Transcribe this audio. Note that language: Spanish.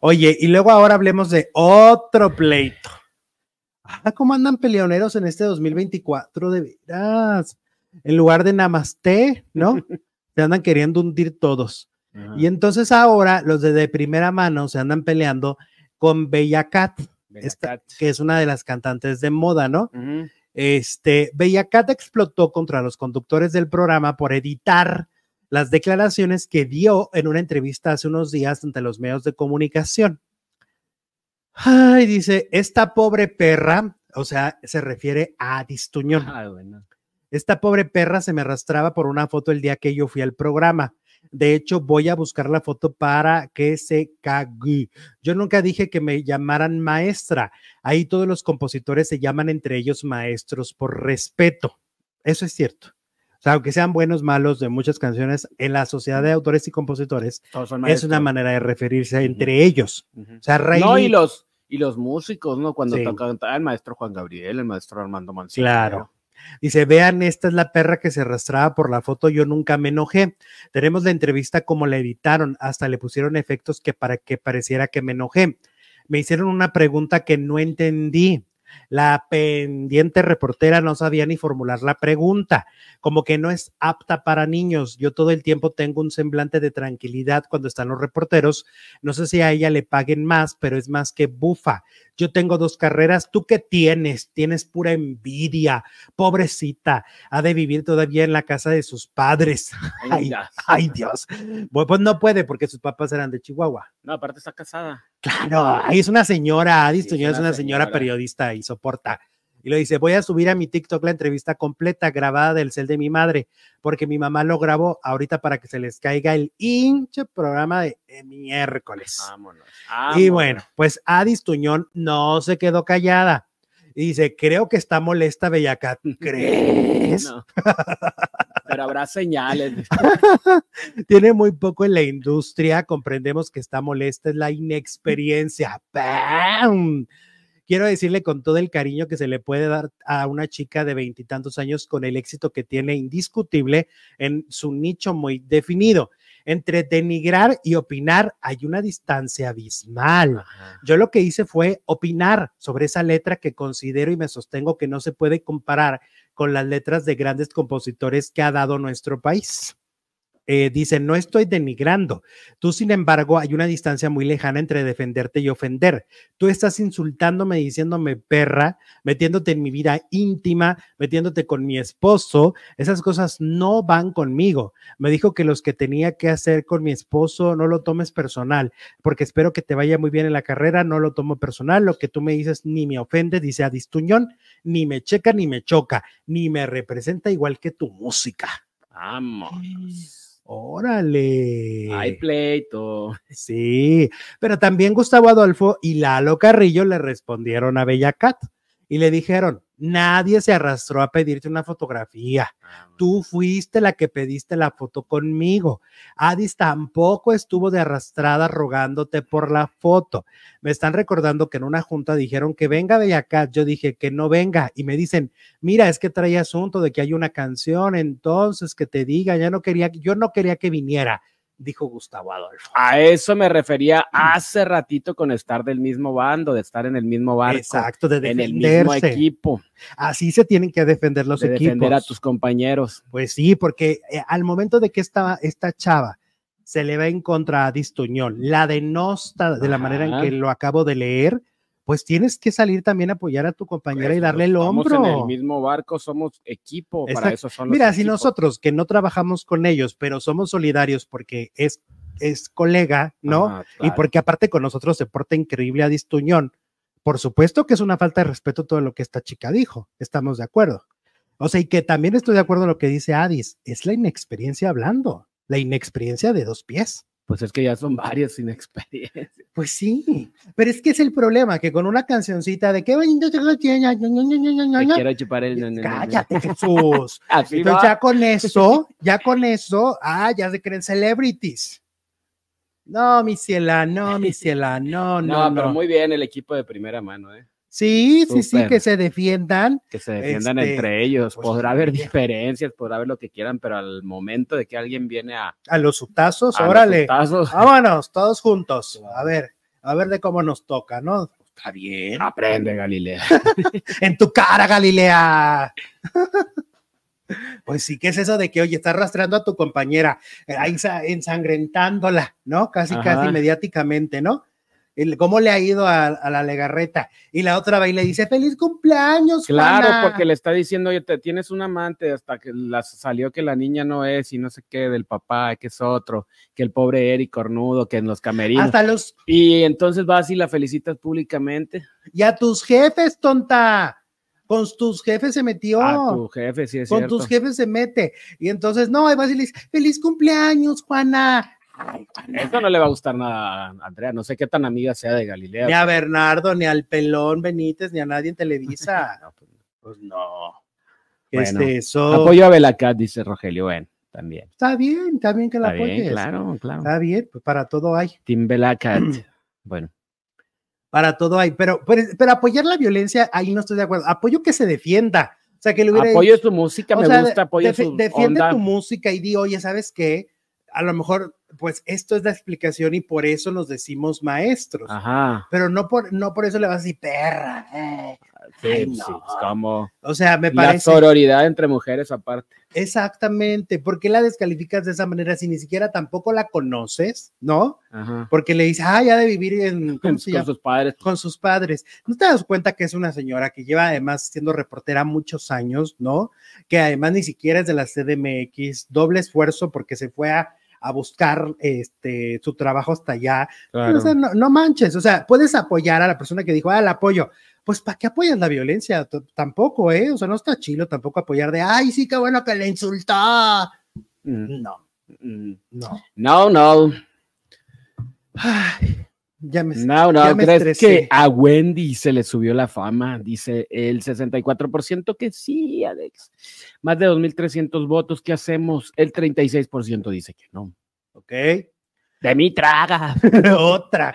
Oye, y luego ahora hablemos de otro pleito. Ah, ¿cómo andan peleoneros en este 2024 de veras? En lugar de namaste, ¿no? Se andan queriendo hundir todos. Y entonces ahora los de, primera mano se andan peleando con Bella Cat, que es una de las cantantes de moda, ¿no? Este, Bella Cat explotó contra los conductores del programa por editar las declaraciones que dio en una entrevista hace unos días ante los medios de comunicación. Ay, dice, esta pobre perra, o sea, se refiere a Distuñón. Ah, esta pobre perra se me arrastraba por una foto el día que yo fui al programa. De hecho, voy a buscar la foto para que se cague. Yo nunca dije que me llamaran maestra. Ahí todos los compositores se llaman entre ellos maestros por respeto. Eso es cierto. O sea, aunque sean buenos, malos de muchas canciones, en la sociedad de autores y compositores es una manera de referirse entre ellos. O sea, No, y los, y los músicos, ¿no? Cuando toca tocan, ah, el maestro Juan Gabriel, el maestro Armando Mancini. Claro. Dice, vean, esta es la perra que se arrastraba por la foto, yo nunca me enojé. Tenemos la entrevista como la editaron, hasta le pusieron efectos que para que pareciera que me enojé. Me hicieron una pregunta que no entendí. La pendiente reportera no sabía ni formular la pregunta, como que no es apta para niños. Yo todo el tiempo tengo un semblante de tranquilidad cuando están los reporteros. No sé si a ella le paguen más, pero es más que bufa. Yo tengo dos carreras. ¿Tú qué tienes? Tienes pura envidia. Pobrecita. Ha de vivir todavía en la casa de sus padres. Ay, ay Dios. Pues no puede porque sus papás eran de Chihuahua. No, aparte está casada. Claro, ahí es una señora, Adis Tuñón es una, señora, periodista y soporta. Y lo dice, voy a subir a mi TikTok la entrevista completa grabada del cel de mi madre, porque mi mamá lo grabó ahorita para que se les caiga el hinche programa de, miércoles. Vámonos, Y bueno, pues Adis Tuñón no se quedó callada. Y dice, creo que está molesta Bellacat. ¿Crees? No. habrá señales. Tiene muy poco en la industria, comprendemos que está molesta, es la inexperiencia. Quiero decirle con todo el cariño que se le puede dar a una chica de veintitantos años con el éxito que tiene indiscutible en su nicho muy definido entre denigrar y opinar hay una distancia abismal. Yo lo que hice fue opinar sobre esa letra que considero y me sostengo que no se puede comparar con las letras de grandes compositores que ha dado nuestro país. Eh, dice, no estoy denigrando. Tú, sin embargo, hay una distancia muy lejana entre defenderte y ofender. Tú estás insultándome, diciéndome perra, metiéndote en mi vida íntima, metiéndote con mi esposo. Esas cosas no van conmigo. Me dijo que los que tenía que hacer con mi esposo no lo tomes personal, porque espero que te vaya muy bien en la carrera, no lo tomo personal. Lo que tú me dices ni me ofende, dice Adistuñón, ni me checa, ni me choca, ni me representa igual que tu música. Vamos. Órale. Hay pleito. Sí, pero también Gustavo Adolfo y Lalo Carrillo le respondieron a Bella Cat y le dijeron, Nadie se arrastró a pedirte una fotografía. Ah, Tú fuiste la que pediste la foto conmigo. Adis tampoco estuvo de arrastrada rogándote por la foto. Me están recordando que en una junta dijeron que venga de acá. Yo dije que no venga y me dicen, mira, es que trae asunto de que hay una canción, entonces que te diga, ya no quería, yo no quería que viniera dijo Gustavo Adolfo. A eso me refería hace ratito con estar del mismo bando, de estar en el mismo barco. Exacto, de En el mismo equipo. Así se tienen que defender los equipos. Defender a tus compañeros. Pues sí, porque eh, al momento de que esta, esta chava se le va en contra a Distuñón, la denosta de la manera en que lo acabo de leer, pues tienes que salir también a apoyar a tu compañera y pues, darle el hombro. Estamos en el mismo barco, somos equipo, para eso son Mira, si nosotros que no trabajamos con ellos, pero somos solidarios porque es, es colega, ¿no? Ah, y porque aparte con nosotros se porta increíble a Tuñón. Por supuesto que es una falta de respeto todo lo que esta chica dijo, estamos de acuerdo. O sea, y que también estoy de acuerdo en lo que dice Adis, es la inexperiencia hablando, la inexperiencia de dos pies pues es que ya son varios sin experiencia. Pues sí, pero es que es el problema, que con una cancioncita de qué bonito te quiero chupar el... Cállate, Jesús. Entonces ya con eso, ya con eso, ah, ya se creen celebrities. No, mi ciela, no, mi ciela, no, no. No, pero muy bien el equipo de primera mano, ¿eh? Sí, sí, sí, que se defiendan. Que se defiendan este, entre ellos. Pues, podrá haber diferencias, podrá haber lo que quieran, pero al momento de que alguien viene a. A los sutazos, órale. Vámonos, todos juntos. A ver, a ver de cómo nos toca, ¿no? Está bien. Aprende, Galilea. en tu cara, Galilea. Pues sí, ¿qué es eso de que, oye, está arrastrando a tu compañera, eh, ensangrentándola, ¿no? Casi, casi mediáticamente, ¿no? ¿Cómo le ha ido a, la legarreta? Y la otra va y le dice, feliz cumpleaños. Claro, porque le está diciendo, oye, te tienes un amante hasta que salió que la niña no es y no sé qué, del papá, que es otro, que el pobre Eric Cornudo, que en los camerinos. Hasta los... Y entonces vas y la felicitas públicamente. Y a tus jefes, tonta con tus jefes se metió. A tu jefe, sí es Con tus jefes se mete. Y entonces, no, ahí vas y le dice feliz cumpleaños, Juana. Esto no le va a gustar nada a Andrea. No sé qué tan amiga sea de Galilea. Ni a Bernardo, ni al Pelón Benítez, ni a nadie en Televisa. Pues, pues, no. Apoyo a Belacat, dice Rogelio. Bueno, también. Está bien, está bien que la apoyes. claro, claro. Está bien, pues para todo hay. Tim Belacat. bueno. Para todo hay, pero, pero, apoyar la violencia, ahí no estoy de acuerdo. Apoyo que se defienda. O sea, que le Apoyo tu música, me gusta, apoyo Defiende tu música y di, oye, ¿sabes qué? A lo mejor pues esto es la explicación y por eso nos decimos maestros. Ajá. Pero no por, no por eso le vas a decir perra. Eh". Sí, pues, pues, como. O sea, me parece. La sororidad entre mujeres aparte. Exactamente. porque la descalificas de esa manera si ni siquiera tampoco la conoces, no? Ajá. Porque le dices, ah, ya de vivir con sus padres. Con sus padres. ¿No te das cuenta que es una señora que lleva además siendo reportera muchos años, no? Que además ni siquiera es de la CDMX, doble esfuerzo porque se fue a a buscar este, su trabajo hasta allá. Pues, no, manches, o sea, puedes apoyar a la persona que dijo, ah, la apoyo. Pues, ¿para qué apoyas la violencia? tampoco, ¿eh? O sea, no está chilo tampoco apoyar de, ay, sí, qué bueno que le insultó. Mm. Mm. No. No. No, no. Ya me, no, no, ¿crees que a Wendy se le subió la fama? Dice el 64% que sí, Alex. Más de 2.300 votos, ¿qué hacemos? El 36% dice que no. Ok. De mi traga. Otra.